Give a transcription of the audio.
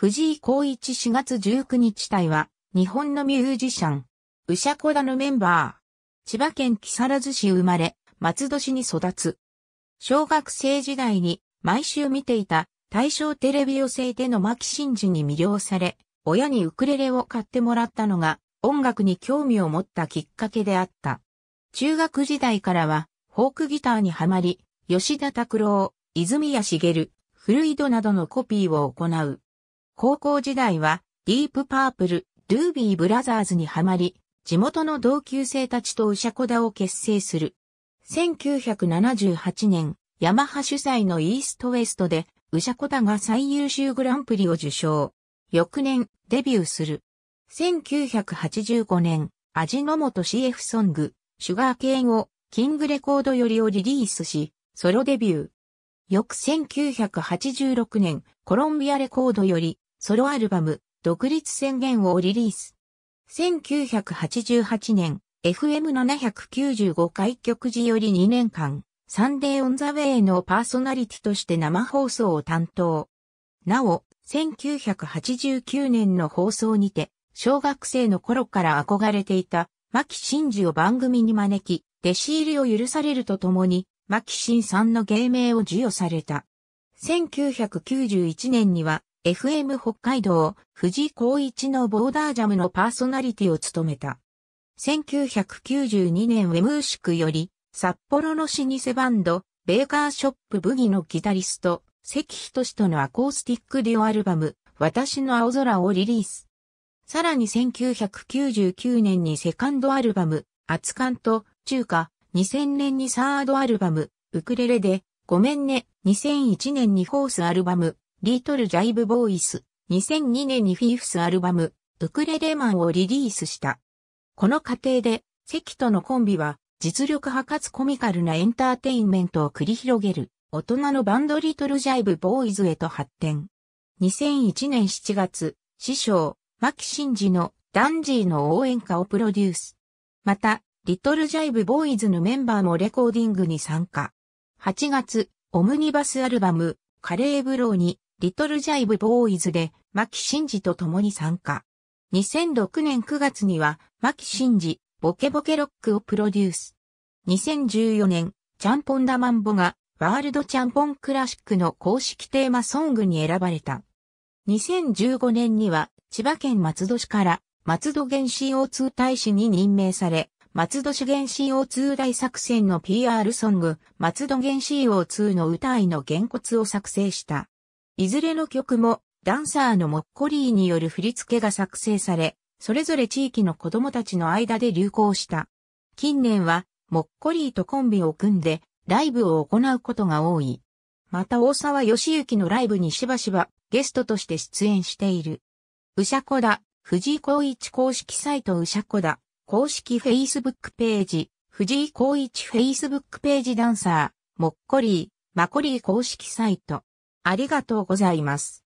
藤井光一4月19日隊は、日本のミュージシャン、ウシャコダのメンバー。千葉県木更津市生まれ、松戸市に育つ。小学生時代に毎週見ていた大正テレビ寄せでの牧真治に魅了され、親にウクレレを買ってもらったのが音楽に興味を持ったきっかけであった。中学時代からはフォークギターにはまり、吉田拓郎、泉谷茂、古井戸などのコピーを行う。高校時代は、ディープパープル、ルービーブラザーズにはまり、地元の同級生たちとウシャコダを結成する。1978年、ヤマハ主催のイーストウエストで、ウシャコダが最優秀グランプリを受賞。翌年、デビューする。1985年、味の素 CF ソング、シュガーケーンを、キングレコードよりをリリースし、ソロデビュー。翌1986年、コロンビアレコードより、ソロアルバム、独立宣言をリリース。1988年、FM795 開局時より2年間、サンデーオンザウェイのパーソナリティとして生放送を担当。なお、1989年の放送にて、小学生の頃から憧れていた、牧真嗣を番組に招き、弟子入りを許されるとともに、牧真さんの芸名を授与された。1991年には、FM 北海道、藤井光一のボーダージャムのパーソナリティを務めた。1992年ウェムーシクより、札幌の老舗バンド、ベーカーショップブギのギタリスト、関仁とのアコースティックデュオアルバム、私の青空をリリース。さらに1999年にセカンドアルバム、カ感と中華、2000年にサードアルバム、ウクレレで、ごめんね、2001年にホースアルバム、リトルジャイブボーイス、2002年にフィーフスアルバム、ウクレレマンをリリースした。この過程で、関とのコンビは、実力派かつコミカルなエンターテインメントを繰り広げる、大人のバンドリトルジャイブボーイズへと発展。2001年7月、師匠、牧真治のダンジーの応援歌をプロデュース。また、リトルジャイブボーイズのメンバーもレコーディングに参加。8月、オムニバスアルバム、カレーブローにリトルジャイブボーイズで、牧真治と共に参加。2006年9月には、牧真治、ボケボケロックをプロデュース。2014年、チャンポンダマンボが、ワールドチャンポンクラシックの公式テーマソングに選ばれた。2015年には、千葉県松戸市から、松戸原 CO2 大使に任命され、松戸市原 CO2 大作戦の PR ソング、松戸原 CO2 の歌いの原骨を作成した。いずれの曲もダンサーのモッコリーによる振り付けが作成され、それぞれ地域の子供たちの間で流行した。近年は、モッコリーとコンビを組んで、ライブを行うことが多い。また大沢義行のライブにしばしばゲストとして出演している。うしゃこだ、藤井孝一公式サイトうしゃこだ、公式フェイスブックページ、藤井孝一フェイスブックページダンサー、もっこりー、まこりー公式サイト。ありがとうございます。